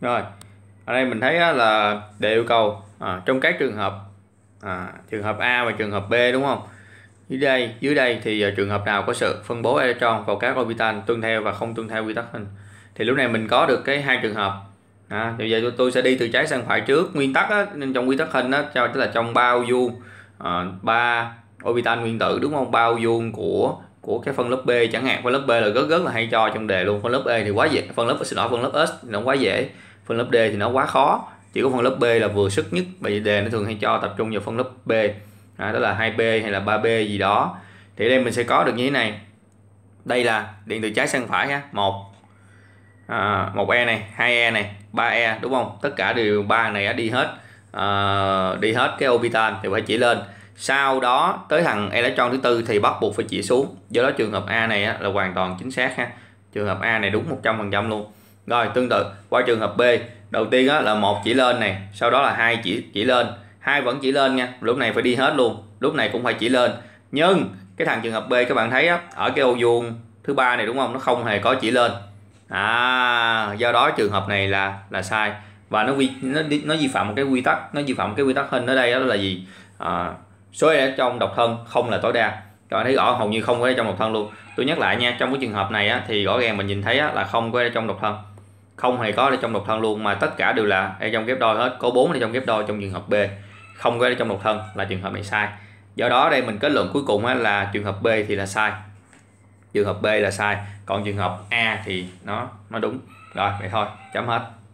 rồi ở đây mình thấy là đề yêu cầu à, trong các trường hợp à, trường hợp A và trường hợp B đúng không dưới đây dưới đây thì à, trường hợp nào có sự phân bố electron vào các orbital tuân theo và không tuân theo quy tắc hình thì lúc này mình có được cái hai trường hợp à, bây giờ tôi sẽ đi từ trái sang phải trước nguyên tắc á, nên trong quy tắc hình đó cho tức là trong bao vuông à, ba orbital nguyên tử đúng không bao vuông của của cái phân lớp B chẳng hạn phân lớp B là rất rất là hay cho trong đề luôn phân lớp A thì quá dễ phân lớp xin lỗi phân lớp S thì nó quá dễ phân lớp D thì nó quá khó chỉ có phân lớp B là vừa sức nhất bởi vì đề nó thường hay cho tập trung vào phân lớp B à, đó là 2B hay là 3B gì đó thì đây mình sẽ có được như thế này đây là điện từ trái sang phải ha một à, một e này hai e này ba e đúng không tất cả đều ba này đã đi hết à, đi hết cái orbital thì phải chỉ lên sau đó tới thằng electron thứ tư thì bắt buộc phải chỉ xuống do đó trường hợp A này á, là hoàn toàn chính xác ha trường hợp A này đúng 100% luôn rồi tương tự qua trường hợp B đầu tiên á, là một chỉ lên này sau đó là hai chỉ chỉ lên hai vẫn chỉ lên nha lúc này phải đi hết luôn lúc này cũng phải chỉ lên nhưng cái thằng trường hợp B các bạn thấy á, ở cái ô vuông thứ ba này đúng không nó không hề có chỉ lên à do đó trường hợp này là là sai và nó vi nó nó vi phạm một cái quy tắc nó vi phạm một cái quy tắc hình ở đây đó là gì à, số ở trong độc thân không là tối đa các bạn thấy rõ hầu như không có ở trong độc thân luôn tôi nhắc lại nha trong cái trường hợp này á, thì rõ ràng mình nhìn thấy á, là không có ở trong độc thân không hề có ở trong độc thân luôn mà tất cả đều là ở trong ghép đôi hết có bốn ở trong ghép đôi trong trường hợp b không có ở trong độc thân là trường hợp này sai do đó đây mình kết luận cuối cùng á, là trường hợp b thì là sai trường hợp b là sai còn trường hợp a thì nó nó đúng rồi vậy thôi chấm hết